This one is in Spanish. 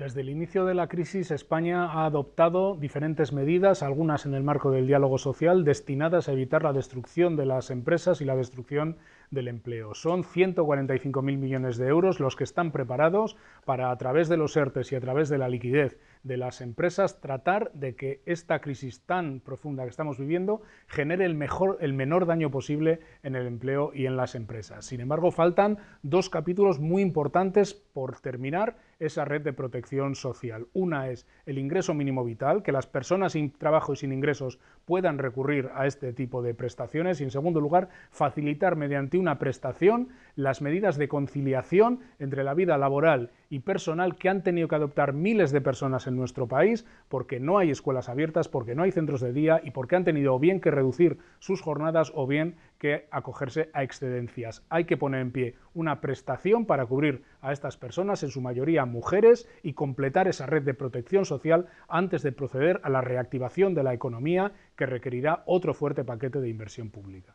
Desde el inicio de la crisis, España ha adoptado diferentes medidas, algunas en el marco del diálogo social, destinadas a evitar la destrucción de las empresas y la destrucción del empleo. Son 145.000 millones de euros los que están preparados para, a través de los ERTES y a través de la liquidez de las empresas, tratar de que esta crisis tan profunda que estamos viviendo genere el, el menor daño posible en el empleo y en las empresas. Sin embargo, faltan dos capítulos muy importantes por terminar esa red de protección social. Una es el ingreso mínimo vital, que las personas sin trabajo y sin ingresos puedan recurrir a este tipo de prestaciones. Y en segundo lugar, facilitar mediante una prestación las medidas de conciliación entre la vida laboral y personal que han tenido que adoptar miles de personas en nuestro país porque no hay escuelas abiertas, porque no hay centros de día y porque han tenido o bien que reducir sus jornadas o bien que acogerse a excedencias. Hay que poner en pie una prestación para cubrir a estas personas, en su mayoría mujeres, y completar esa red de protección social antes de proceder a la reactivación de la economía que requerirá otro fuerte paquete de inversión pública.